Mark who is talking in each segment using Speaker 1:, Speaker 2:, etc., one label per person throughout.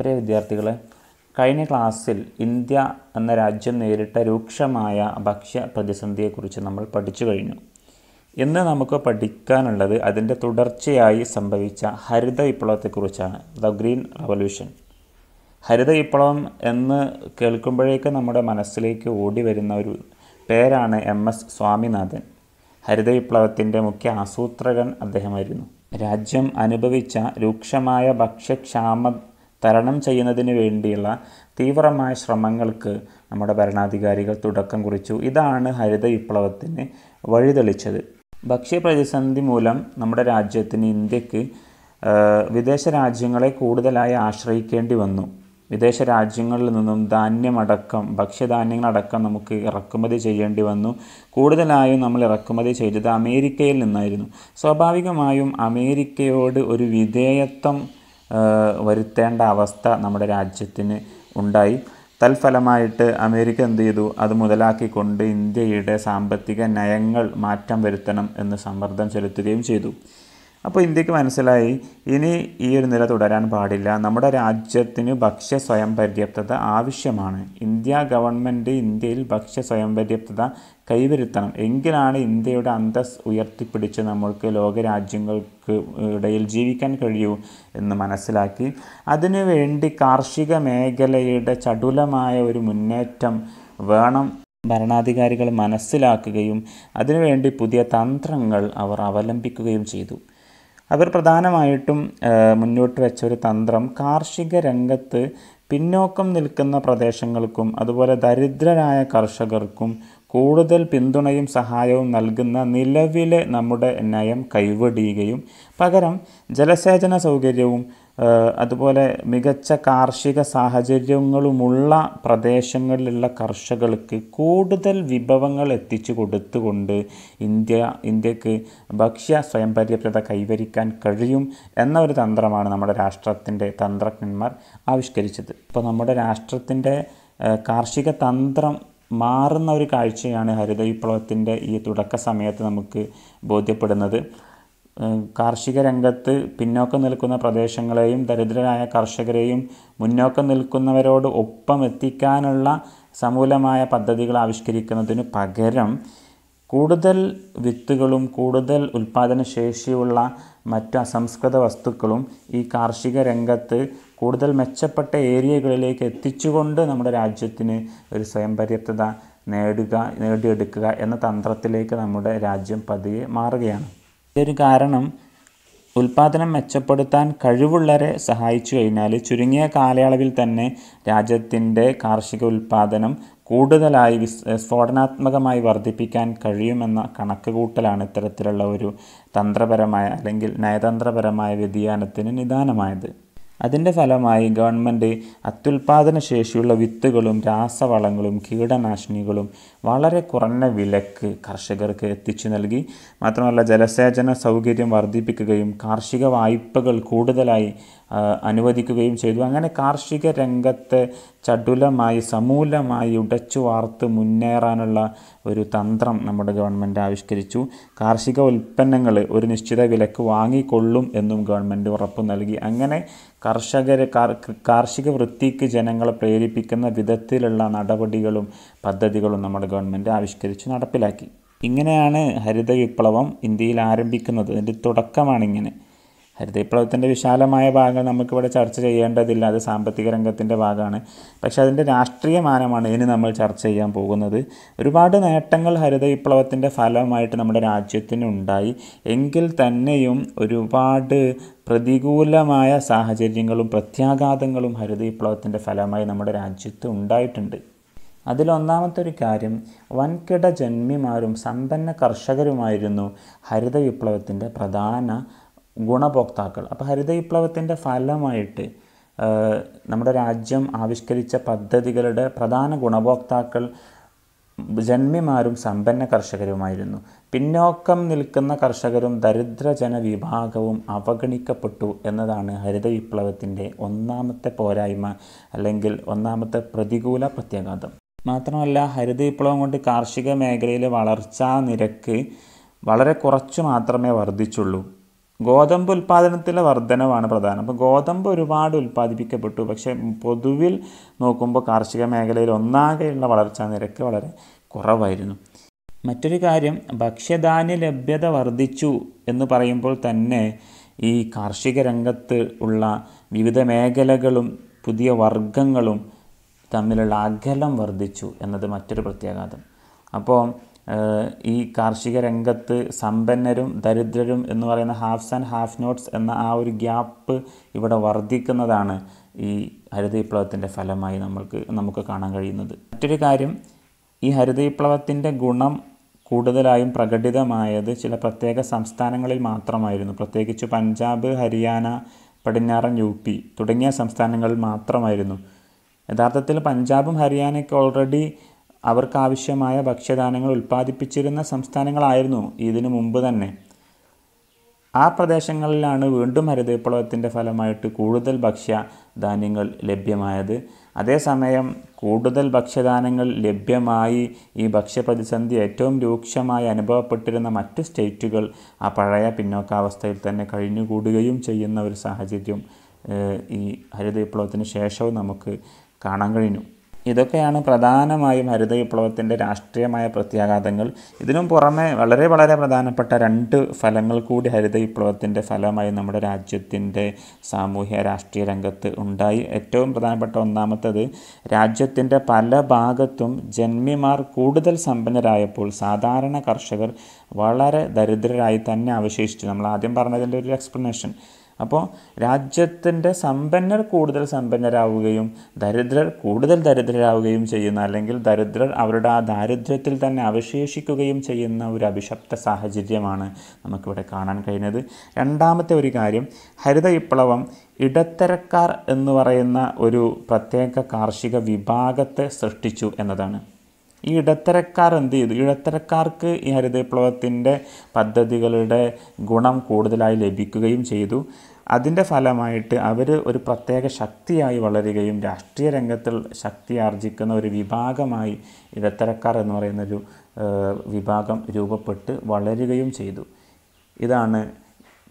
Speaker 1: പ്രിയ വിദ്യാർത്ഥികളെ കഴിഞ്ഞ ക്ലാസ്സിൽ ഇന്ത്യ എന്ന രാജ്യം നേരിട്ട രൂക്ഷമായ ഭക്ഷ്യ പ്രതിസന്ധിയെക്കുറിച്ച് നമ്മൾ പഠിച്ചു കഴിഞ്ഞു ഇന്ന് നമുക്ക് പഠിക്കാനുള്ളത് അതിൻ്റെ തുടർച്ചയായി സംഭവിച്ച ഹരിത വിപ്ലവത്തെക്കുറിച്ചാണ് ദ ഗ്രീൻ റവല്യൂഷൻ ഹരിത വിപ്ലവം എന്ന് കേൾക്കുമ്പോഴേക്ക് നമ്മുടെ മനസ്സിലേക്ക് ഓടി വരുന്ന ഒരു പേരാണ് എം എസ് സ്വാമിനാഥൻ ഹരിത വിപ്ലവത്തിൻ്റെ മുഖ്യ ആസൂത്രകൻ അദ്ദേഹമായിരുന്നു രാജ്യം അനുഭവിച്ച രൂക്ഷമായ ഭക്ഷ്യക്ഷാമ തരണം ചെയ്യുന്നതിന് വേണ്ടിയുള്ള തീവ്രമായ ശ്രമങ്ങൾക്ക് നമ്മുടെ ഭരണാധികാരികൾ തുടക്കം കുറിച്ചു ഇതാണ് ഹരിത വിപ്ലവത്തിന് വഴിതെളിച്ചത് ഭക്ഷ്യപ്രതിസന്ധി മൂലം നമ്മുടെ രാജ്യത്തിന് ഇന്ത്യക്ക് വിദേശ രാജ്യങ്ങളെ കൂടുതലായി ആശ്രയിക്കേണ്ടി വന്നു വിദേശ രാജ്യങ്ങളിൽ നിന്നും ധാന്യമടക്കം ഭക്ഷ്യധാന്യങ്ങളടക്കം നമുക്ക് ഇറക്കുമതി ചെയ്യേണ്ടി വന്നു കൂടുതലായും നമ്മൾ ഇറക്കുമതി ചെയ്തത് അമേരിക്കയിൽ നിന്നായിരുന്നു സ്വാഭാവികമായും അമേരിക്കയോട് ഒരു വിധേയത്വം വരുത്തേണ്ട അവസ്ഥ നമ്മുടെ രാജ്യത്തിന് ഉണ്ടായി തൽഫലമായിട്ട് അമേരിക്ക എന്ത് ചെയ്തു അത് മുതലാക്കിക്കൊണ്ട് ഇന്ത്യയുടെ സാമ്പത്തിക നയങ്ങൾ മാറ്റം വരുത്തണം എന്ന് സമ്മർദ്ദം ചെലുത്തുകയും ചെയ്തു അപ്പോൾ ഇന്ത്യക്ക് മനസ്സിലായി ഇനി ഈ ഒരു നില തുടരാൻ പാടില്ല നമ്മുടെ രാജ്യത്തിന് ഭക്ഷ്യ സ്വയം പര്യാപ്തത ആവശ്യമാണ് ഇന്ത്യ ഗവൺമെൻറ് ഇന്ത്യയിൽ ഭക്ഷ്യ സ്വയം പര്യാപ്തത കൈവരുത്തണം എങ്കിലാണ് ഇന്ത്യയുടെ അന്തസ് ഉയർത്തിപ്പിടിച്ച് നമ്മൾക്ക് ലോകരാജ്യങ്ങൾക്ക് ഇടയിൽ ജീവിക്കാൻ കഴിയൂ എന്ന് മനസ്സിലാക്കി അതിനുവേണ്ടി കാർഷിക മേഖലയുടെ ചടുലമായ ഒരു മുന്നേറ്റം വേണം ഭരണാധികാരികൾ മനസ്സിലാക്കുകയും അതിനുവേണ്ടി പുതിയ തന്ത്രങ്ങൾ അവർ അവലംബിക്കുകയും ചെയ്തു അവർ പ്രധാനമായിട്ടും മുന്നോട്ട് വെച്ച ഒരു തന്ത്രം കാർഷിക രംഗത്ത് പിന്നോക്കം നിൽക്കുന്ന പ്രദേശങ്ങൾക്കും അതുപോലെ ദരിദ്രരായ കർഷകർക്കും കൂടുതൽ പിന്തുണയും സഹായവും നൽകുന്ന നിലവിലെ നമ്മുടെ നയം കൈവടിയുകയും പകരം ജലസേചന സൗകര്യവും അതുപോലെ മികച്ച കാർഷിക സാഹചര്യങ്ങളുമുള്ള പ്രദേശങ്ങളിലുള്ള കർഷകർക്ക് കൂടുതൽ വിഭവങ്ങൾ എത്തിച്ചു കൊടുത്തുകൊണ്ട് ഇന്ത്യ ഇന്ത്യക്ക് ഭക്ഷ്യ സ്വയംപര്യപ്രത കൈവരിക്കാൻ കഴിയും എന്ന ഒരു തന്ത്രമാണ് നമ്മുടെ രാഷ്ട്രത്തിൻ്റെ തന്ത്രജ്ഞന്മാർ ആവിഷ്കരിച്ചത് ഇപ്പോൾ നമ്മുടെ രാഷ്ട്രത്തിൻ്റെ കാർഷിക തന്ത്രം മാറുന്ന ഒരു കാഴ്ചയാണ് ഹരിത വിപ്ലവത്തിൻ്റെ ഈ തുടക്ക സമയത്ത് നമുക്ക് ബോധ്യപ്പെടുന്നത് കാർഷിക രംഗത്ത് പിന്നോക്കം നിൽക്കുന്ന പ്രദേശങ്ങളെയും ദരിദ്രരായ കർഷകരെയും മുന്നോക്കം നിൽക്കുന്നവരോട് ഒപ്പം എത്തിക്കാനുള്ള സമൂലമായ പദ്ധതികൾ ആവിഷ്കരിക്കുന്നതിന് പകരം കൂടുതൽ വിത്തുകളും കൂടുതൽ ഉൽപ്പാദനശേഷിയുള്ള മറ്റു അസംസ്കൃത വസ്തുക്കളും ഈ കാർഷിക രംഗത്ത് കൂടുതൽ മെച്ചപ്പെട്ട ഏരിയകളിലേക്ക് എത്തിച്ചുകൊണ്ട് നമ്മുടെ രാജ്യത്തിന് ഒരു സ്വയം പര്യാപ്തത നേടുക നേടിയെടുക്കുക എന്ന തന്ത്രത്തിലേക്ക് നമ്മുടെ രാജ്യം പതിയെ മാറുകയാണ് ഇതൊരു കാരണം ഉൽപാദനം മെച്ചപ്പെടുത്താൻ കഴിവുള്ളവരെ സഹായിച്ചു കഴിഞ്ഞാൽ ചുരുങ്ങിയ കാലയളവിൽ തന്നെ രാജ്യത്തിൻ്റെ കാർഷിക ഉൽപാദനം കൂടുതലായി സ്ഫോടനാത്മകമായി വർദ്ധിപ്പിക്കാൻ കഴിയുമെന്ന കണക്ക് കൂട്ടലാണ് ഇത്തരത്തിലുള്ള ഒരു തന്ത്രപരമായ അല്ലെങ്കിൽ നയതന്ത്രപരമായ വ്യതിയാനത്തിന് നിദാനമായത് അതിൻ്റെ ഫലമായി ഗവൺമെൻറ് അത്യുൽപാദന ശേഷിയുള്ള വിത്തുകളും രാസവളങ്ങളും കീടനാശിനികളും വളരെ കുറഞ്ഞ വിലക്ക് കർഷകർക്ക് എത്തിച്ചു നൽകി മാത്രമല്ല ജലസേചന സൗകര്യം വർദ്ധിപ്പിക്കുകയും കാർഷിക വായ്പകൾ കൂടുതലായി അനുവദിക്കുകയും ചെയ്തു അങ്ങനെ കാർഷിക രംഗത്തെ ചടുലമായി സമൂലമായി ഉടച്ചു വാർത്ത് മുന്നേറാനുള്ള ഒരു തന്ത്രം നമ്മുടെ ഗവൺമെൻറ് ആവിഷ്കരിച്ചു കാർഷിക ഉൽപ്പന്നങ്ങൾ ഒരു നിശ്ചിത വിലക്ക് വാങ്ങിക്കൊള്ളും എന്നും ഗവൺമെൻറ് ഉറപ്പ് നൽകി അങ്ങനെ കർഷകരെ കാർഷിക വൃത്തിക്ക് ജനങ്ങളെ പ്രേരിപ്പിക്കുന്ന വിധത്തിലുള്ള നടപടികളും പദ്ധതികളും നമ്മുടെ ഗവൺമെൻറ് ആവിഷ്കരിച്ച് നടപ്പിലാക്കി ഇങ്ങനെയാണ് ഹരിത വിപ്ലവം ഇന്ത്യയിൽ ആരംഭിക്കുന്നത് അതിൻ്റെ തുടക്കമാണിങ്ങനെ ഹരിതവിപ്ലവത്തിൻ്റെ വിശാലമായ ഭാഗങ്ങൾ നമുക്കിവിടെ ചർച്ച ചെയ്യേണ്ടതില്ല അത് സാമ്പത്തിക രംഗത്തിൻ്റെ ഭാഗമാണ് പക്ഷേ അതിൻ്റെ രാഷ്ട്രീയ മാനമാണ് ഇനി നമ്മൾ ചർച്ച ചെയ്യാൻ പോകുന്നത് ഒരുപാട് നേട്ടങ്ങൾ ഹരിത വിപ്ലവത്തിൻ്റെ ഫലമായിട്ട് നമ്മുടെ രാജ്യത്തിനുണ്ടായി എങ്കിൽ തന്നെയും ഒരുപാട് പ്രതികൂലമായ സാഹചര്യങ്ങളും പ്രത്യാഘാതങ്ങളും ഹരിത വിപ്ലവത്തിൻ്റെ ഫലമായി നമ്മുടെ രാജ്യത്ത് ഉണ്ടായിട്ടുണ്ട് അതിലൊന്നാമത്തെ ഒരു കാര്യം വൻകിട ജന്മിമാരും സമ്പന്ന കർഷകരുമായിരുന്നു ഹരിത വിപ്ലവത്തിൻ്റെ പ്രധാന ഗുണഭോക്താക്കൾ അപ്പോൾ ഹരിത വിപ്ലവത്തിൻ്റെ ഫലമായിട്ട് നമ്മുടെ രാജ്യം ആവിഷ്കരിച്ച പദ്ധതികളുടെ പ്രധാന ഗുണഭോക്താക്കൾ ജന്മിമാരും സമ്പന്ന കർഷകരുമായിരുന്നു പിന്നോക്കം നിൽക്കുന്ന കർഷകരും ദരിദ്രജന വിഭാഗവും അവഗണിക്കപ്പെട്ടു എന്നതാണ് ഹരിത വിപ്ലവത്തിൻ്റെ ഒന്നാമത്തെ പോരായ്മ അല്ലെങ്കിൽ ഒന്നാമത്തെ പ്രതികൂല പ്രത്യാഘാതം മാത്രമല്ല ഹരിത വിപ്ലവം കൊണ്ട് കാർഷിക മേഖലയിലെ വളർച്ചാ നിരക്ക് വളരെ കുറച്ചു മാത്രമേ വർദ്ധിച്ചുള്ളൂ ഗോതമ്പ് ഉൽപ്പാദനത്തിലെ വർധനവാണ് പ്രധാനം അപ്പോൾ ഗോതമ്പ് ഒരുപാട് ഉൽപ്പാദിപ്പിക്കപ്പെട്ടു പക്ഷേ പൊതുവിൽ നോക്കുമ്പോൾ കാർഷിക മേഖലയിൽ ഒന്നാകെയുള്ള വളർച്ചാ നിരക്ക് വളരെ കുറവായിരുന്നു മറ്റൊരു കാര്യം ഭക്ഷ്യധാന്യ ലഭ്യത വർദ്ധിച്ചു എന്ന് പറയുമ്പോൾ തന്നെ ഈ കാർഷിക രംഗത്ത് ഉള്ള വിവിധ മേഖലകളും പുതിയ വർഗങ്ങളും തമ്മിലുള്ള അകലം വർദ്ധിച്ചു എന്നത് മറ്റൊരു പ്രത്യാഘാതം അപ്പോൾ ഈ കാർഷിക രംഗത്ത് സമ്പന്നരും ദരിദ്രരും എന്ന് പറയുന്ന ഹാഫ്സ് ആൻഡ് ഹാഫ് നോട്ട്സ് എന്ന ആ ഒരു ഗ്യാപ്പ് ഇവിടെ വർദ്ധിക്കുന്നതാണ് ഈ ഹരിത വിപ്ലവത്തിൻ്റെ ഫലമായി നമ്മൾക്ക് നമുക്ക് കാണാൻ കഴിയുന്നത് മറ്റൊരു കാര്യം ഈ ഹരിത വിപ്ലവത്തിൻ്റെ ഗുണം കൂടുതലായും പ്രകടിതമായത് ചില പ്രത്യേക സംസ്ഥാനങ്ങളിൽ മാത്രമായിരുന്നു പ്രത്യേകിച്ച് പഞ്ചാബ് ഹരിയാന പടിഞ്ഞാറൻ യു പി തുടങ്ങിയ സംസ്ഥാനങ്ങളിൽ മാത്രമായിരുന്നു യഥാർത്ഥത്തിൽ പഞ്ചാബും ഹരിയാനയ്ക്ക് ഓൾറെഡി അവർക്കാവശ്യമായ ഭക്ഷ്യധാന്യങ്ങൾ ഉൽപ്പാദിപ്പിച്ചിരുന്ന സംസ്ഥാനങ്ങളായിരുന്നു ഇതിനു മുമ്പ് തന്നെ ആ പ്രദേശങ്ങളിലാണ് വീണ്ടും ഹരിതവിപ്ലവത്തിൻ്റെ ഫലമായിട്ട് കൂടുതൽ ഭക്ഷ്യധാന്യങ്ങൾ ലഭ്യമായത് അതേസമയം കൂടുതൽ ഭക്ഷ്യധാന്യങ്ങൾ ലഭ്യമായി ഈ ഭക്ഷ്യപ്രതിസന്ധി ഏറ്റവും രൂക്ഷമായി അനുഭവപ്പെട്ടിരുന്ന മറ്റ് സ്റ്റേറ്റുകൾ ആ പഴയ പിന്നോക്കാവസ്ഥയിൽ തന്നെ കഴിഞ്ഞുകൂടുകയും ചെയ്യുന്ന ഒരു സാഹചര്യം ഈ ഹരിത വിപ്ലവത്തിന് ശേഷവും നമുക്ക് കാണാൻ കഴിഞ്ഞു ഇതൊക്കെയാണ് പ്രധാനമായും ഹരിത വിപ്ലവത്തിൻ്റെ രാഷ്ട്രീയമായ പ്രത്യാഘാതങ്ങൾ ഇതിനും പുറമെ വളരെ വളരെ പ്രധാനപ്പെട്ട രണ്ട് ഫലങ്ങൾ കൂടി ഹരിത വിപ്ലവത്തിൻ്റെ ഫലമായി നമ്മുടെ രാജ്യത്തിൻ്റെ സാമൂഹ്യ രാഷ്ട്രീയ രംഗത്ത് ഉണ്ടായി ഏറ്റവും പ്രധാനപ്പെട്ട ഒന്നാമത്തത് രാജ്യത്തിൻ്റെ പല ഭാഗത്തും ജന്മിമാർ കൂടുതൽ സമ്പന്നരായപ്പോൾ സാധാരണ കർഷകർ വളരെ ദരിദ്രരായി തന്നെ അവശേഷിച്ചു നമ്മൾ ആദ്യം പറഞ്ഞതിൻ്റെ ഒരു എക്സ്പ്ലനേഷൻ അപ്പോൾ രാജ്യത്തിൻ്റെ സമ്പന്നർ കൂടുതൽ സമ്പന്നരാവുകയും ദരിദ്രർ കൂടുതൽ ദരിദ്രരാവുകയും ചെയ്യുന്ന അല്ലെങ്കിൽ ദരിദ്രർ അവരുടെ ആ ദാരിദ്ര്യത്തിൽ തന്നെ അവശേഷിക്കുകയും ചെയ്യുന്ന ഒരു അഭിശപ്ത സാഹചര്യമാണ് നമുക്കിവിടെ കാണാൻ കഴിഞ്ഞത് രണ്ടാമത്തെ ഒരു കാര്യം ഹരിത വിപ്ലവം ഇടത്തരക്കാർ എന്ന് പറയുന്ന ഒരു പ്രത്യേക കാർഷിക വിഭാഗത്തെ സൃഷ്ടിച്ചു എന്നതാണ് ഈ ഇടത്തരക്കാർ എന്ത് ചെയ്തു ഇടത്തരക്കാർക്ക് ഈ ഹരിത വിപ്ലവത്തിൻ്റെ പദ്ധതികളുടെ ഗുണം കൂടുതലായി ലഭിക്കുകയും ചെയ്തു അതിൻ്റെ ഫലമായിട്ട് അവർ ഒരു പ്രത്യേക ശക്തിയായി വളരുകയും രാഷ്ട്രീയ രംഗത്തിൽ ശക്തി ആർജിക്കുന്ന ഒരു വിഭാഗമായി ഇടത്തരക്കാർ എന്ന് പറയുന്നൊരു വിഭാഗം രൂപപ്പെട്ട് വളരുകയും ചെയ്തു ഇതാണ്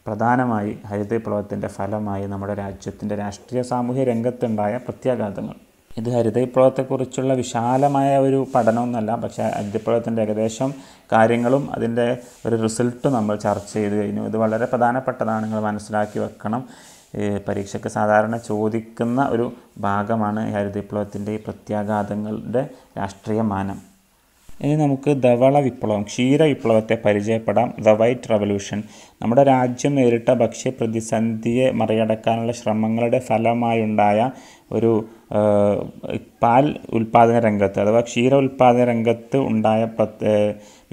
Speaker 1: പ്രധാനമായി ഹരിത വിപ്ലവത്തിൻ്റെ ഫലമായി നമ്മുടെ രാജ്യത്തിൻ്റെ രാഷ്ട്രീയ സാമൂഹ്യ രംഗത്തുണ്ടായ പ്രത്യാഘാതങ്ങൾ ഇത് ഹരിതവിപ്ലവത്തെക്കുറിച്ചുള്ള വിശാലമായ ഒരു പഠനമൊന്നുമല്ല പക്ഷേ ഹരിതവിപ്ലവത്തിൻ്റെ ഏകദേശം കാര്യങ്ങളും അതിൻ്റെ ഒരു റിസൾട്ട് നമ്മൾ ചർച്ച ചെയ്ത് കഴിഞ്ഞു ഇത് വളരെ പ്രധാനപ്പെട്ടതാണ് നിങ്ങൾ മനസ്സിലാക്കി വെക്കണം പരീക്ഷയ്ക്ക് സാധാരണ ചോദിക്കുന്ന ഒരു ഭാഗമാണ് ഹരിതവിപ്ലവത്തിൻ്റെ പ്രത്യാഘാതങ്ങളുടെ രാഷ്ട്രീയ മാനം ഇനി നമുക്ക് ധവള വിപ്ലവം ക്ഷീര വിപ്ലവത്തെ പരിചയപ്പെടാം ദ വൈറ്റ് റവല്യൂഷൻ നമ്മുടെ രാജ്യം നേരിട്ട ഭക്ഷ്യ പ്രതിസന്ധിയെ മറികടക്കാനുള്ള ശ്രമങ്ങളുടെ ഫലമായുണ്ടായ ഒരു പാൽ ഉൽപ്പാദന രംഗത്ത് അഥവാ ക്ഷീര ഉൽപ്പാദന രംഗത്ത് ഉണ്ടായ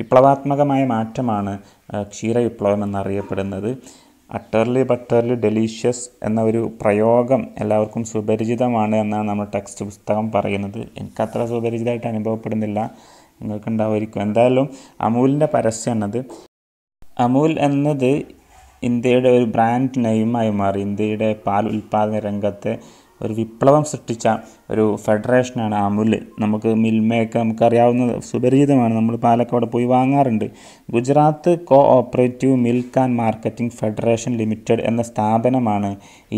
Speaker 1: വിപ്ലവാത്മകമായ മാറ്റമാണ് ക്ഷീര വിപ്ലവം എന്നറിയപ്പെടുന്നത് അട്ടർലി ബട്ടർലി ഡെലീഷ്യസ് എന്ന ഒരു പ്രയോഗം എല്ലാവർക്കും സുപരിചിതമാണ് എന്നാണ് നമ്മുടെ ടെക്സ്റ്റ് പുസ്തകം പറയുന്നത് എനിക്കത്ര സുപരിചിതമായിട്ട് അനുഭവപ്പെടുന്നില്ല നിങ്ങൾക്ക് ഉണ്ടാവുമായിരിക്കും എന്തായാലും അമൂലിൻ്റെ പരസ്യമാണത് അമൂൽ എന്നത് ഇന്ത്യയുടെ ഒരു ബ്രാൻഡ് നെയിമായി മാറി ഇന്ത്യയുടെ പാൽ ഉൽപ്പാദന രംഗത്തെ ഒരു വിപ്ലവം സൃഷ്ടിച്ച ഒരു ഫെഡറേഷനാണ് അമുൽ നമുക്ക് മിൽമയൊക്കെ നമുക്കറിയാവുന്ന സുപരിചിതമാണ് നമ്മൾ പാലക്കാട് പോയി വാങ്ങാറുണ്ട് Gujarat cooperative milk and marketing federation limited എന്ന സ്ഥാപനമാണ്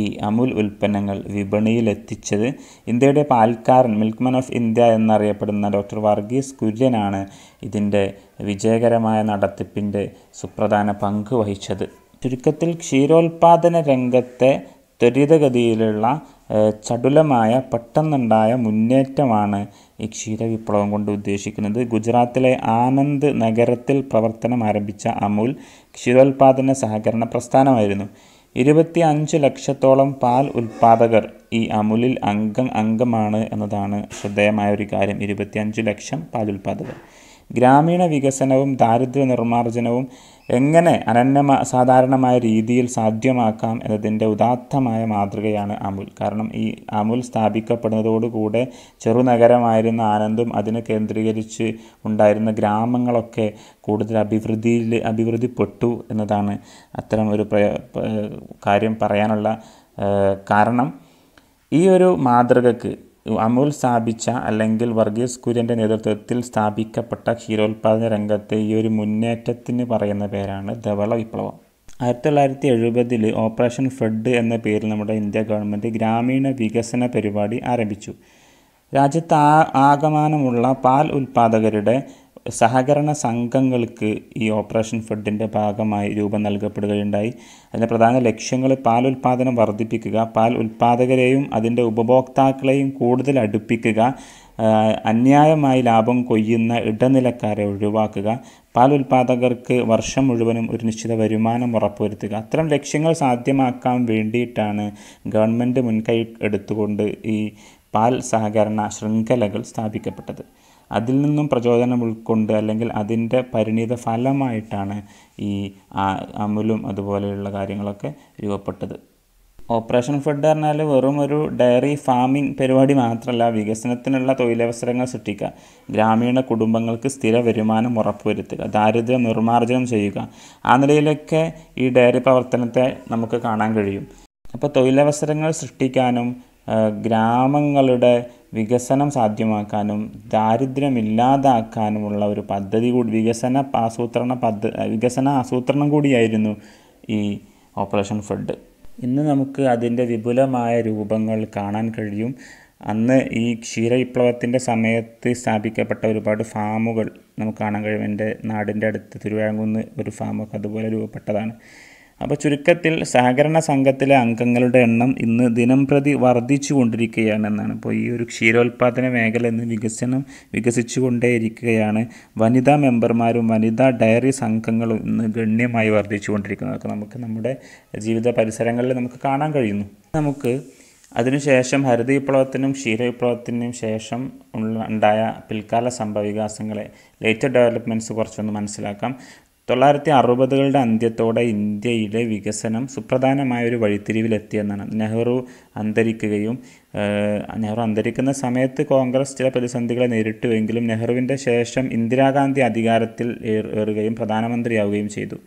Speaker 1: ഈ അമുൽ ഉൽപ്പന്നങ്ങൾ വിപണിയിൽ എത്തിച്ചത് ഇന്ത്യയുടെ പാൽക്കാരൻ മിൽക്ക്മാൻ ഓഫ് ഇന്ത്യ എന്നറിയപ്പെടുന്ന ഡോക്ടർ വർഗീസ് കുര്യനാണ് ഇതിൻ്റെ വിജയകരമായ നടത്തിപ്പിൻ്റെ സുപ്രധാന പങ്ക് വഹിച്ചത് ചുരുക്കത്തിൽ ക്ഷീരോൽപാദന രംഗത്തെ ത്വരിതഗതിയിലുള്ള ചടുലമായ പെട്ടെന്നുണ്ടായ മുന്നേറ്റമാണ് ഈ ക്ഷീരവിപ്ലവം കൊണ്ട് ഉദ്ദേശിക്കുന്നത് ഗുജറാത്തിലെ ആനന്ദ് നഗരത്തിൽ പ്രവർത്തനം ആരംഭിച്ച അമൂൽ ക്ഷീരോത്പാദന സഹകരണ പ്രസ്ഥാനമായിരുന്നു ഇരുപത്തി അഞ്ച് ലക്ഷത്തോളം പാൽ ഉൽപാദകർ ഈ അമുലിൽ അംഗം അംഗമാണ് എന്നതാണ് ശ്രദ്ധേയമായ ഒരു കാര്യം ഇരുപത്തിയഞ്ച് ലക്ഷം പാൽ ഉൽപാദകർ ഗ്രാമീണ വികസനവും ദാരിദ്ര്യ നിർമ്മാർജ്ജനവും എങ്ങനെ അനന്യ സാധാരണമായ രീതിയിൽ സാധ്യമാക്കാം എന്നതിൻ്റെ ഉദാത്തമായ മാതൃകയാണ് അമുൽ കാരണം ഈ അമുൽ സ്ഥാപിക്കപ്പെടുന്നതോടുകൂടെ ചെറുനഗരമായിരുന്ന ആനന്ദും അതിനെ കേന്ദ്രീകരിച്ച് ഉണ്ടായിരുന്ന ഗ്രാമങ്ങളൊക്കെ കൂടുതൽ അഭിവൃദ്ധിയിൽ അഭിവൃദ്ധിപ്പെട്ടു എന്നതാണ് അത്തരം ഒരു കാര്യം പറയാനുള്ള കാരണം ഈ ഒരു മാതൃകക്ക് അമുൽ സ്ഥാപിച്ച അല്ലെങ്കിൽ വർഗീസ് കുര്യൻ്റെ നേതൃത്വത്തിൽ സ്ഥാപിക്കപ്പെട്ട ക്ഷീരോത്പാദന രംഗത്തെ ഈ ഒരു മുന്നേറ്റത്തിന് പറയുന്ന പേരാണ് ധവള വിപ്ലവം ആയിരത്തി തൊള്ളായിരത്തി എഴുപതിൽ ഓപ്പറേഷൻ ഫെഡ് എന്ന പേരിൽ നമ്മുടെ ഇന്ത്യ ഗവൺമെൻറ് ഗ്രാമീണ വികസന പരിപാടി ആരംഭിച്ചു രാജ്യത്ത് ആ ആകമാനമുള്ള പാൽ ഉൽപ്പാദകരുടെ സഹകരണ സംഘങ്ങൾക്ക് ഈ ഓപ്പറേഷൻ ഫെഡിൻ്റെ ഭാഗമായി രൂപം നൽകപ്പെടുകയുണ്ടായി അതിൻ്റെ പ്രധാന ലക്ഷ്യങ്ങൾ പാൽ ഉൽപ്പാദനം വർദ്ധിപ്പിക്കുക പാൽ ഉൽപ്പാദകരെയും അതിൻ്റെ ഉപഭോക്താക്കളെയും കൂടുതൽ അടുപ്പിക്കുക അന്യായമായി ലാഭം കൊയ്യുന്ന ഇടനിലക്കാരെ ഒഴിവാക്കുക പാൽ ഉൽപ്പാദകർക്ക് വർഷം മുഴുവനും ഒരു നിശ്ചിത വരുമാനം ഉറപ്പുവരുത്തുക അത്തരം ലക്ഷ്യങ്ങൾ സാധ്യമാക്കാൻ വേണ്ടിയിട്ടാണ് ഗവൺമെൻറ് മുൻകൈ എടുത്തുകൊണ്ട് ഈ പാൽ സഹകരണ ശൃംഖലകൾ സ്ഥാപിക്കപ്പെട്ടത് അതിൽ നിന്നും പ്രചോദനം ഉൾക്കൊണ്ട് അല്ലെങ്കിൽ അതിൻ്റെ പരിണിത ഫലമായിട്ടാണ് ഈ അമുലും അതുപോലെയുള്ള കാര്യങ്ങളൊക്കെ രൂപപ്പെട്ടത് ഓപ്പറേഷൻ ഫുഡ് പറഞ്ഞാൽ വെറും ഒരു ഡയറി ഫാമിംഗ് പരിപാടി മാത്രമല്ല വികസനത്തിനുള്ള തൊഴിലവസരങ്ങൾ സൃഷ്ടിക്കുക ഗ്രാമീണ കുടുംബങ്ങൾക്ക് സ്ഥിര വരുമാനം ഉറപ്പുവരുത്തുക ദാരിദ്ര്യം നിർമ്മാർജ്ജനം ചെയ്യുക ആ നിലയിലൊക്കെ ഈ ഡയറി പ്രവർത്തനത്തെ നമുക്ക് കാണാൻ കഴിയും അപ്പോൾ തൊഴിലവസരങ്ങൾ സൃഷ്ടിക്കാനും ഗ്രാമങ്ങളുടെ വികസനം സാധ്യമാക്കാനും ദാരിദ്ര്യമില്ലാതാക്കാനുമുള്ള ഒരു പദ്ധതി കൂടി വികസന ആസൂത്രണ പദ്ധ വികസന ആസൂത്രണം കൂടിയായിരുന്നു ഈ ഓപ്പറേഷൻ ഫ്ലഡ് ഇന്ന് നമുക്ക് അതിൻ്റെ വിപുലമായ രൂപങ്ങൾ കാണാൻ കഴിയും അന്ന് ഈ ക്ഷീരവിപ്ലവത്തിൻ്റെ സമയത്ത് സ്ഥാപിക്കപ്പെട്ട ഒരുപാട് ഫാമുകൾ നമുക്ക് കാണാൻ കഴിയും എൻ്റെ നാടിൻ്റെ അടുത്ത് തിരുവാങ്കുന്ന് ഒരു ഫാമൊക്കെ അതുപോലെ രൂപപ്പെട്ടതാണ് അപ്പോൾ ചുരുക്കത്തിൽ സഹകരണ സംഘത്തിലെ അംഗങ്ങളുടെ എണ്ണം ഇന്ന് ദിനം പ്രതി വർദ്ധിച്ചു കൊണ്ടിരിക്കുകയാണെന്നാണ് അപ്പോൾ ഈ ഒരു ക്ഷീരോത്പാദന മേഖല ഇന്ന് വികസനം വികസിച്ചു കൊണ്ടേയിരിക്കുകയാണ് വനിതാ മെമ്പർമാരും വനിതാ ഡയറി സംഘങ്ങളും ഇന്ന് ഗണ്യമായി വർദ്ധിച്ചു കൊണ്ടിരിക്കുന്നതൊക്കെ നമുക്ക് നമ്മുടെ ജീവിത പരിസരങ്ങളിൽ നമുക്ക് കാണാൻ കഴിയുന്നു നമുക്ക് അതിനുശേഷം ഹരിത വിപ്ലവത്തിനും വിപ്ലവത്തിനും ശേഷം ഉണ്ടായ പിൽക്കാല സംഭവ വികാസങ്ങളെ ലേറ്റർ ഡെവലപ്മെൻറ്റ്സ് കുറച്ചൊന്ന് മനസ്സിലാക്കാം തൊള്ളായിരത്തി അറുപതുകളുടെ അന്ത്യത്തോടെ ഇന്ത്യയിലെ വികസനം സുപ്രധാനമായ ഒരു വഴിത്തിരിവിലെത്തിയെന്നാണ് നെഹ്റു അന്തരിക്കുകയും നെഹ്റു അന്തരിക്കുന്ന സമയത്ത് കോൺഗ്രസ് ചില പ്രതിസന്ധികളെ നേരിട്ടുവെങ്കിലും നെഹ്റുവിൻ്റെ ശേഷം ഇന്ദിരാഗാന്ധി അധികാരത്തിൽ ഏറുകയും പ്രധാനമന്ത്രിയാവുകയും ചെയ്തു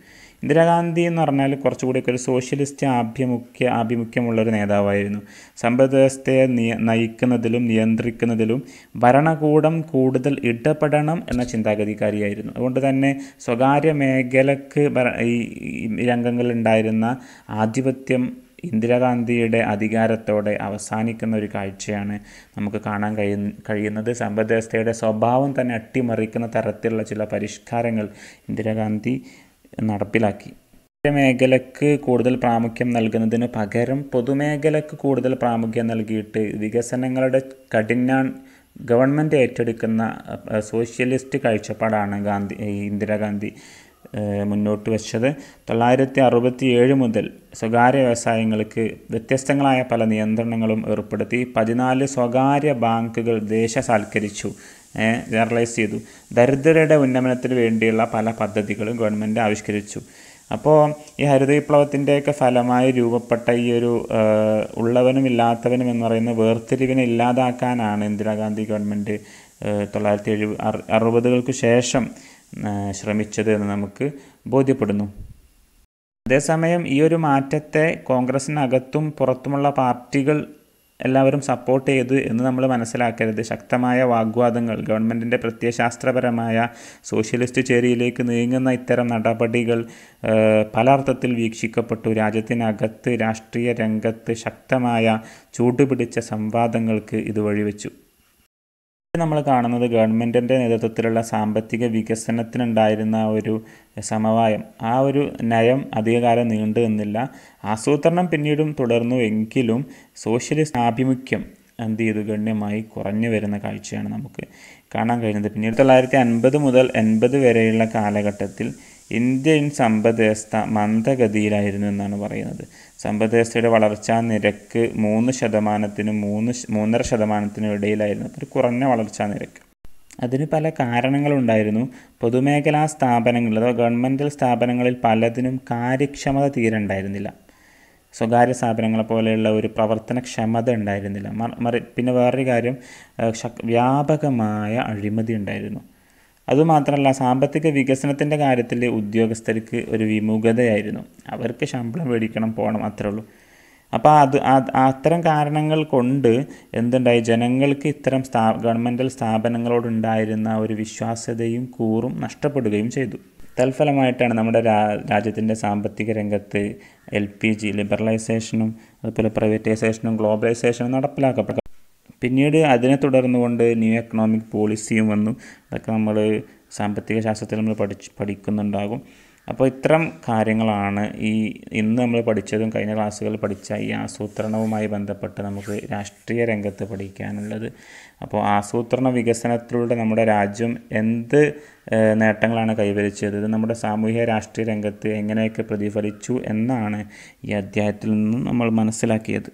Speaker 1: ഇന്ദിരാഗാന്ധി എന്ന് പറഞ്ഞാൽ കുറച്ചുകൂടിയൊക്കെ ഒരു സോഷ്യലിസ്റ്റ് ആഭിമുഖ്യ ആഭിമുഖ്യമുള്ളൊരു ഒരു നേതാവായിരുന്നു സമ്പദ് വ്യവസ്ഥയെ നയിക്കുന്നതിലും നിയന്ത്രിക്കുന്നതിലും ഭരണകൂടം കൂടുതൽ ഇടപെടണം എന്ന ചിന്താഗതിക്കാരിയായിരുന്നു അതുകൊണ്ട് തന്നെ സ്വകാര്യ മേഖലക്ക് ഈ രംഗങ്ങളിലുണ്ടായിരുന്ന ആധിപത്യം ഇന്ദിരാഗാന്ധിയുടെ അധികാരത്തോടെ അവസാനിക്കുന്ന ഒരു കാഴ്ചയാണ് നമുക്ക് കാണാൻ കഴിയ കഴിയുന്നത് വ്യവസ്ഥയുടെ സ്വഭാവം തന്നെ അട്ടിമറിക്കുന്ന തരത്തിലുള്ള ചില പരിഷ്കാരങ്ങൾ ഇന്ദിരാഗാന്ധി നടപ്പിലാക്കി മേഖലക്ക് കൂടുതൽ പ്രാമുഖ്യം നൽകുന്നതിന് പകരം പൊതുമേഖലക്ക് കൂടുതൽ പ്രാമുഖ്യം നൽകിയിട്ട് വികസനങ്ങളുടെ കഠിനാൻ ഗവൺമെൻറ് ഏറ്റെടുക്കുന്ന സോഷ്യലിസ്റ്റ് കാഴ്ചപ്പാടാണ് ഗാന്ധി ഇന്ദിരാഗാന്ധി മുന്നോട്ട് വെച്ചത് തൊള്ളായിരത്തി അറുപത്തി ഏഴ് മുതൽ സ്വകാര്യ വ്യവസായങ്ങൾക്ക് വ്യത്യസ്തങ്ങളായ പല നിയന്ത്രണങ്ങളും ഏർപ്പെടുത്തി പതിനാല് സ്വകാര്യ ബാങ്കുകൾ ദേശസാൽക്കരിച്ചു ജനറലൈസ് ചെയ്തു ദരിദ്രരുടെ ഉന്നമനത്തിന് വേണ്ടിയുള്ള പല പദ്ധതികളും ഗവൺമെൻറ് ആവിഷ്കരിച്ചു അപ്പോൾ ഈ ഹരിത വിപ്ലവത്തിൻ്റെയൊക്കെ ഫലമായി രൂപപ്പെട്ട ഈ ഒരു ഉള്ളവനും ഇല്ലാത്തവനും എന്ന് പറയുന്ന വേർതിരിവിനെ ഇല്ലാതാക്കാനാണ് ഇന്ദിരാഗാന്ധി ഗവൺമെൻറ് തൊള്ളായിരത്തി എഴുപ അറുപതുകൾക്ക് ശേഷം ശ്രമിച്ചത് എന്ന് നമുക്ക് ബോധ്യപ്പെടുന്നു അതേസമയം ഈ ഒരു മാറ്റത്തെ കോൺഗ്രസിനകത്തും പുറത്തുമുള്ള പാർട്ടികൾ എല്ലാവരും സപ്പോർട്ട് ചെയ്തു എന്ന് നമ്മൾ മനസ്സിലാക്കരുത് ശക്തമായ വാഗ്വാദങ്ങൾ ഗവൺമെൻറ്റിൻ്റെ പ്രത്യയശാസ്ത്രപരമായ സോഷ്യലിസ്റ്റ് ചേരിയിലേക്ക് നീങ്ങുന്ന ഇത്തരം നടപടികൾ പല അർത്ഥത്തിൽ വീക്ഷിക്കപ്പെട്ടു രാജ്യത്തിനകത്ത് രാഷ്ട്രീയ രംഗത്ത് ശക്തമായ ചൂടുപിടിച്ച സംവാദങ്ങൾക്ക് ഇത് വഴിവെച്ചു നമ്മൾ കാണുന്നത് ഗവൺമെൻറ്റിൻ്റെ നേതൃത്വത്തിലുള്ള സാമ്പത്തിക വികസനത്തിനുണ്ടായിരുന്ന ഒരു സമവായം ആ ഒരു നയം അധികകാലം നീണ്ടു നിന്നില്ല ആസൂത്രണം പിന്നീടും തുടർന്നു എങ്കിലും സോഷ്യലിസ്റ്റ് ആഭിമുഖ്യം എന്ത് ചെയ്തു ഗണ്യമായി കുറഞ്ഞു വരുന്ന കാഴ്ചയാണ് നമുക്ക് കാണാൻ കഴിയുന്നത് പിന്നീട് തൊള്ളായിരത്തി അൻപത് മുതൽ എൺപത് വരെയുള്ള കാലഘട്ടത്തിൽ ഇന്ത്യൻ സമ്പദ്വ്യവസ്ഥ മന്ദഗതിയിലായിരുന്നു എന്നാണ് പറയുന്നത് സമ്പദ്വ്യവസ്ഥയുടെ വളർച്ചാ നിരക്ക് മൂന്ന് ശതമാനത്തിനും മൂന്ന് മൂന്നര ശതമാനത്തിനും ഇടയിലായിരുന്നു ഒരു കുറഞ്ഞ വളർച്ചാ നിരക്ക് അതിന് പല കാരണങ്ങളുണ്ടായിരുന്നു പൊതുമേഖലാ സ്ഥാപനങ്ങൾ അഥവാ ഗവൺമെൻറ്റൽ സ്ഥാപനങ്ങളിൽ പലതിനും കാര്യക്ഷമത തീരെ ഉണ്ടായിരുന്നില്ല സ്വകാര്യ സ്ഥാപനങ്ങളെ പോലെയുള്ള ഒരു പ്രവർത്തനക്ഷമത ഉണ്ടായിരുന്നില്ല പിന്നെ വേറൊരു കാര്യം വ്യാപകമായ അഴിമതി ഉണ്ടായിരുന്നു അതുമാത്രമല്ല സാമ്പത്തിക വികസനത്തിൻ്റെ കാര്യത്തിൽ ഉദ്യോഗസ്ഥർക്ക് ഒരു വിമുഖതയായിരുന്നു അവർക്ക് ശമ്പളം മേടിക്കണം പോകണം അത്രേ ഉള്ളൂ അപ്പോൾ അത് അത്തരം കാരണങ്ങൾ കൊണ്ട് എന്തുണ്ടായി ജനങ്ങൾക്ക് ഇത്തരം സ്ഥാ ഗവൺമെൻറ്റൽ സ്ഥാപനങ്ങളോടുണ്ടായിരുന്ന ഒരു വിശ്വാസ്യതയും കൂറും നഷ്ടപ്പെടുകയും ചെയ്തു തൽഫലമായിട്ടാണ് നമ്മുടെ രാ രാജ്യത്തിൻ്റെ സാമ്പത്തിക രംഗത്ത് എൽ പി ജി ലിബറലൈസേഷനും അതുപോലെ പ്രൈവറ്റൈസേഷനും ഗ്ലോബലൈസേഷനും നടപ്പിലാക്കപ്പെട്ടത് പിന്നീട് അതിനെ തുടർന്നുകൊണ്ട് ന്യൂ എക്കണോമിക് പോളിസിയും വന്നു അതൊക്കെ നമ്മൾ സാമ്പത്തിക ശാസ്ത്രത്തിൽ നമ്മൾ പഠിച്ച് പഠിക്കുന്നുണ്ടാകും അപ്പോൾ ഇത്തരം കാര്യങ്ങളാണ് ഈ ഇന്ന് നമ്മൾ പഠിച്ചതും കഴിഞ്ഞ ക്ലാസ്സുകളിൽ പഠിച്ച ഈ ആസൂത്രണവുമായി ബന്ധപ്പെട്ട് നമുക്ക് രാഷ്ട്രീയ രംഗത്ത് പഠിക്കാനുള്ളത് അപ്പോൾ ആസൂത്രണ വികസനത്തിലൂടെ നമ്മുടെ രാജ്യം എന്ത് നേട്ടങ്ങളാണ് കൈവരിച്ചത് ഇത് നമ്മുടെ സാമൂഹ്യ രാഷ്ട്രീയ രംഗത്ത് എങ്ങനെയൊക്കെ പ്രതിഫലിച്ചു എന്നാണ് ഈ അധ്യായത്തിൽ നിന്നും നമ്മൾ മനസ്സിലാക്കിയത്